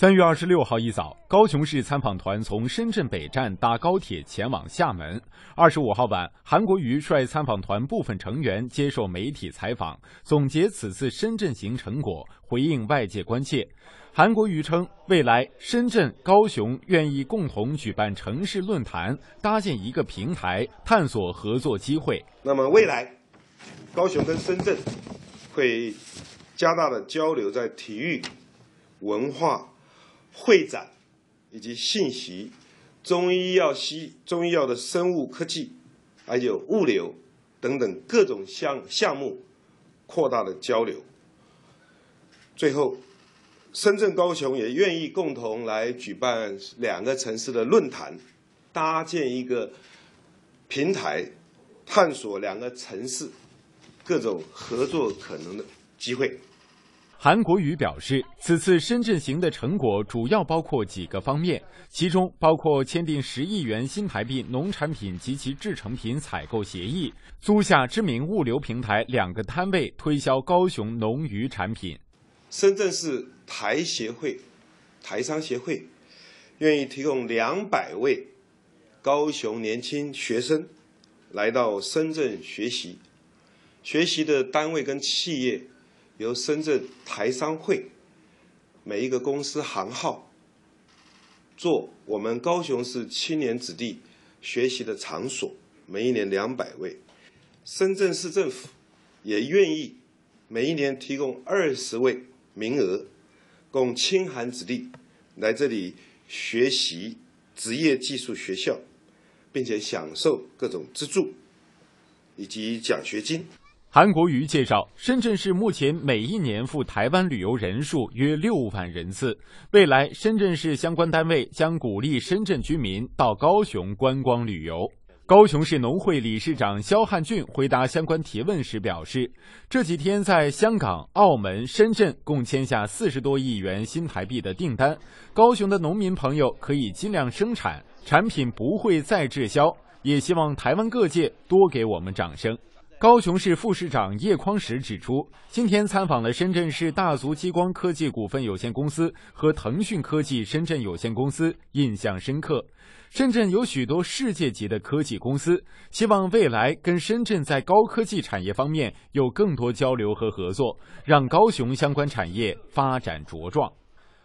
三月二十六号一早，高雄市参访团从深圳北站搭高铁前往厦门。二十五号晚，韩国瑜率参访团部分成员接受媒体采访，总结此次深圳行成果，回应外界关切。韩国瑜称，未来深圳、高雄愿意共同举办城市论坛，搭建一个平台，探索合作机会。那么未来，高雄跟深圳会加大的交流，在体育、文化。会展以及信息、中医药、西中医药的生物科技，还有物流等等各种项项目，扩大的交流。最后，深圳、高雄也愿意共同来举办两个城市的论坛，搭建一个平台，探索两个城市各种合作可能的机会。韩国瑜表示，此次深圳行的成果主要包括几个方面，其中包括签订十亿元新台币农产品及其制成品采购协议，租下知名物流平台两个摊位推销高雄农渔产品。深圳市台协会、台商协会愿意提供两百位高雄年轻学生来到深圳学习，学习的单位跟企业。由深圳台商会每一个公司行号做我们高雄市青年子弟学习的场所，每一年两百位。深圳市政府也愿意每一年提供二十位名额，供青韩子弟来这里学习职业技术学校，并且享受各种资助以及奖学金。韩国瑜介绍，深圳市目前每一年赴台湾旅游人数约六万人次。未来，深圳市相关单位将鼓励深圳居民到高雄观光旅游。高雄市农会理事长肖汉俊回答相关提问时表示，这几天在香港、澳门、深圳共签下四十多亿元新台币的订单，高雄的农民朋友可以尽量生产，产品不会再滞销。也希望台湾各界多给我们掌声。高雄市副市长叶匡时指出，今天参访了深圳市大族激光科技股份有限公司和腾讯科技深圳有限公司，印象深刻。深圳有许多世界级的科技公司，希望未来跟深圳在高科技产业方面有更多交流和合作，让高雄相关产业发展茁壮。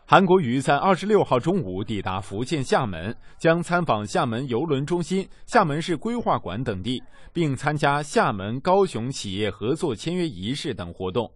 韩国瑜在二十六号中午抵达福建厦门，将参访厦门邮轮中心、厦门市规划馆等地，并参加厦门高雄企业合作签约仪式等活动。